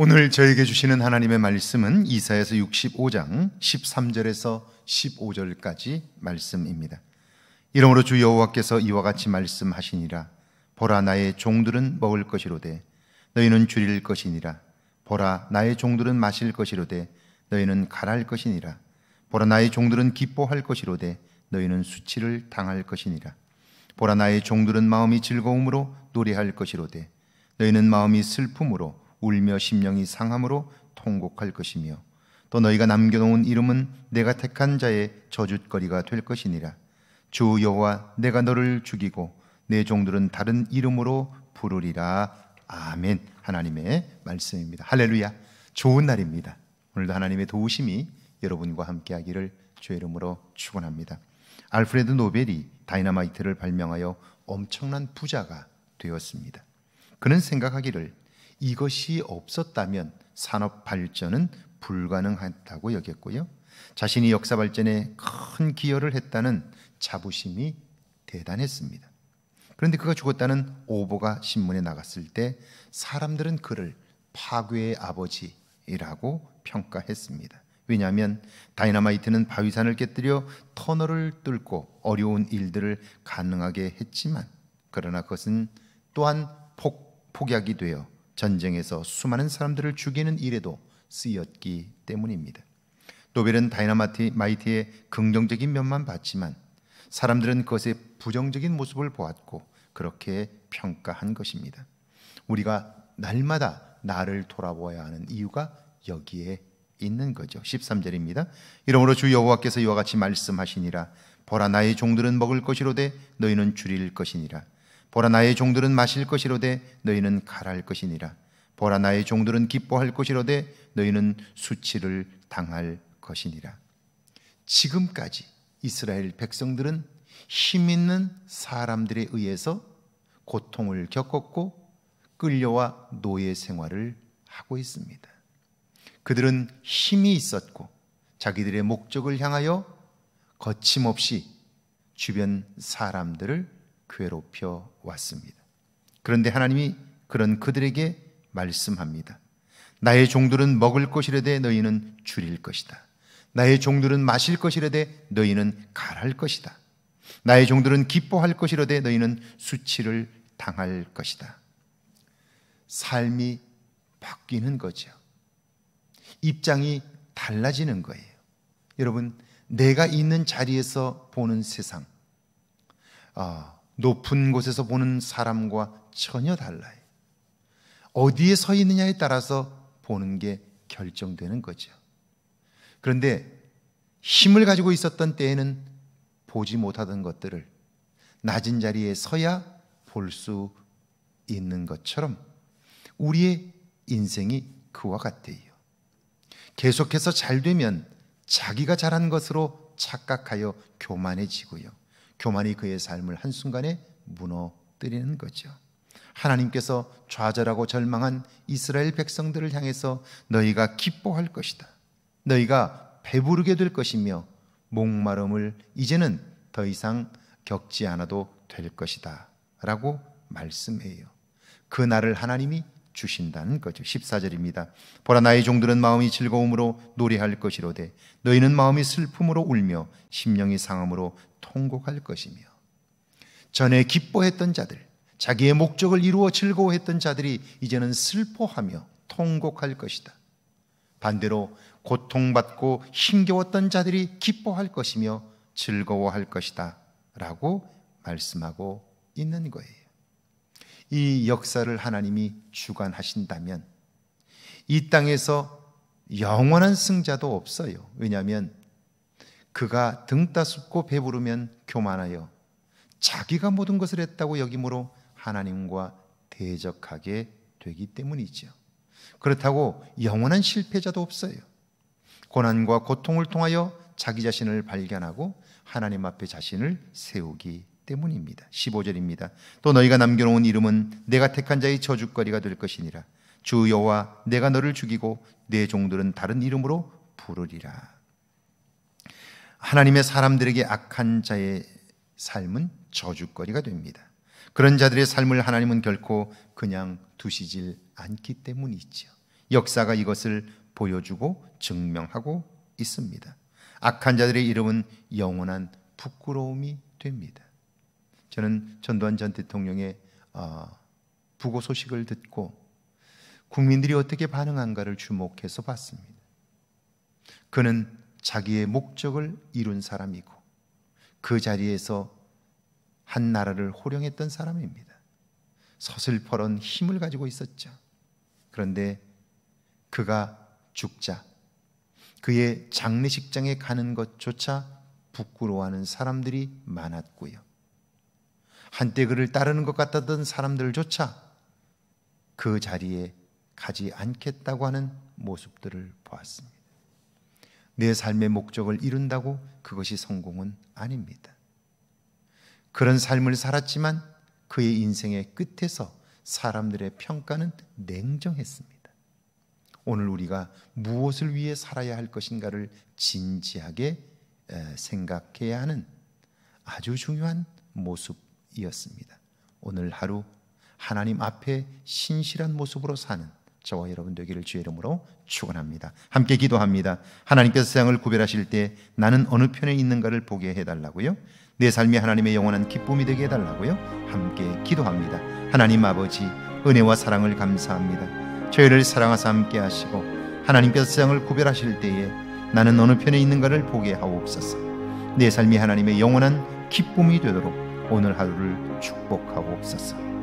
오늘 저에게 주시는 하나님의 말씀은 이사에서 65장 13절에서 15절까지 말씀입니다. 이러므로 주 여호와께서 이와 같이 말씀하시니라 보라 나의 종들은 먹을 것이로되 너희는 줄일 것이니라 보라 나의 종들은 마실 것이로되 너희는 갈할 것이니라 보라 나의 종들은 기뻐할 것이로되 너희는 수치를 당할 것이니라 보라 나의 종들은 마음이 즐거움으로 노래할 것이로되 너희는 마음이 슬픔으로 울며 심령이 상함으로 통곡할 것이며 또 너희가 남겨놓은 이름은 내가 택한 자의 저주거리가 될 것이니라 주 여호와 내가 너를 죽이고 내 종들은 다른 이름으로 부르리라 아멘 하나님의 말씀입니다 할렐루야 좋은 날입니다 오늘도 하나님의 도우심이 여러분과 함께하기를 주의 이름으로 축원합니다 알프레드 노벨이 다이나마이트를 발명하여 엄청난 부자가 되었습니다 그는 생각하기를 이것이 없었다면 산업 발전은 불가능했다고 여겼고요. 자신이 역사 발전에 큰 기여를 했다는 자부심이 대단했습니다. 그런데 그가 죽었다는 오보가 신문에 나갔을 때 사람들은 그를 파괴의 아버지라고 평가했습니다. 왜냐하면 다이나마이트는 바위산을 깨뜨려 터널을 뚫고 어려운 일들을 가능하게 했지만 그러나 그것은 또한 폭, 폭약이 되어 전쟁에서 수많은 사람들을 죽이는 일에도 쓰였기 때문입니다. 노벨은 다이나마이트의 긍정적인 면만 봤지만 사람들은 그것의 부정적인 모습을 보았고 그렇게 평가한 것입니다. 우리가 날마다 나를 돌아보아야 하는 이유가 여기에 있는 거죠. 13절입니다. 이러므로 주 여호와께서 이와 같이 말씀하시니라 보라 나의 종들은 먹을 것이로되 너희는 줄일 것이니라 보라 나의 종들은 마실 것이로되 너희는 가랄 것이니라 보라 나의 종들은 기뻐할 것이로되 너희는 수치를 당할 것이니라 지금까지 이스라엘 백성들은 힘 있는 사람들에 의해서 고통을 겪었고 끌려와 노예 생활을 하고 있습니다. 그들은 힘이 있었고 자기들의 목적을 향하여 거침없이 주변 사람들을 괴롭혀 왔습니다. 그런데 하나님이 그런 그들에게 말씀합니다. 나의 종들은 먹을 것이라되 너희는 줄일 것이다. 나의 종들은 마실 것이라되 너희는 갈할 것이다. 나의 종들은 기뻐할 것이라되 너희는 수치를 당할 것이다. 삶이 바뀌는 거죠. 입장이 달라지는 거예요. 여러분, 내가 있는 자리에서 보는 세상, 어, 높은 곳에서 보는 사람과 전혀 달라요. 어디에 서 있느냐에 따라서 보는 게 결정되는 거죠. 그런데 힘을 가지고 있었던 때에는 보지 못하던 것들을 낮은 자리에 서야 볼 수 있는 것처럼 우리의 인생이 그와 같대요. 계속해서 잘 되면 자기가 잘한 것으로 착각하여 교만해지고요. 교만이 그의 삶을 한순간에 무너뜨리는 거죠. 하나님께서 좌절하고 절망한 이스라엘 백성들을 향해서 너희가 기뻐할 것이다. 너희가 배부르게 될 것이며 목마름을 이제는 더 이상 겪지 않아도 될 것이다. 라고 말씀해요. 그 날을 하나님이 주신다는 거죠. 14절입니다. 보라 나의 종들은 마음이 즐거움으로 노래할 것이로되 너희는 마음이 슬픔으로 울며 심령이 상함으로 통곡할 것이며 전에 기뻐했던 자들 자기의 목적을 이루어 즐거워했던 자들이 이제는 슬퍼하며 통곡할 것이다. 반대로 고통받고 힘겨웠던 자들이 기뻐할 것이며 즐거워할 것이다. 라고 말씀하고 있는 거예요. 이 역사를 하나님이 주관하신다면 이 땅에서 영원한 승자도 없어요. 왜냐하면 그가 등 따숩고 배부르면 교만하여 자기가 모든 것을 했다고 여김으로 하나님과 대적하게 되기 때문이죠. 그렇다고 영원한 실패자도 없어요. 고난과 고통을 통하여 자기 자신을 발견하고 하나님 앞에 자신을 세우기 때문입니다. 15절입니다. 또 너희가 남겨놓은 이름은 내가 택한 자의 저주거리가 될 것이니라. 주 여호와 내가 너를 죽이고 내 종들은 다른 이름으로 부르리라. 하나님의 사람들에게 악한 자의 삶은 저주거리가 됩니다. 그런 자들의 삶을 하나님은 결코 그냥 두시질 않기 때문이지 역사가 이것을 보여주고 증명하고 있습니다. 악한 자들의 이름은 영원한 부끄러움이 됩니다. 저는 전두환 전 대통령의 어, 부고 소식을 듣고 국민들이 어떻게 반응한가를 주목해서 봤습니다. 그는 자기의 목적을 이룬 사람이고 그 자리에서 한 나라를 호령했던 사람입니다. 서슬퍼런 힘을 가지고 있었죠. 그런데 그가 죽자 그의 장례식장에 가는 것조차 부끄러워하는 사람들이 많았고요. 한때 그를 따르는 것 같았던 사람들조차 그 자리에 가지 않겠다고 하는 모습들을 보았습니다. 내 삶의 목적을 이룬다고 그것이 성공은 아닙니다. 그런 삶을 살았지만 그의 인생의 끝에서 사람들의 평가는 냉정했습니다. 오늘 우리가 무엇을 위해 살아야 할 것인가를 진지하게 생각해야 하는 아주 중요한 모습 이었습니다. 오늘 하루 하나님 앞에 신실한 모습으로 사는 저와 여러분 되기를 주의 이름으로 축원합니다. 함께 기도합니다. 하나님께서 세상을 구별하실 때 나는 어느 편에 있는가를 보게 해달라고요. 내 삶이 하나님의 영원한 기쁨이 되게 해달라고요. 함께 기도합니다. 하나님 아버지 은혜와 사랑을 감사합니다. 저희를 사랑하사 함께 하시고 하나님께서 세상을 구별하실 때에 나는 어느 편에 있는가를 보게 하옵소서. 내 삶이 하나님의 영원한 기쁨이 되도록 오늘 하루를 축복하고 옵소서.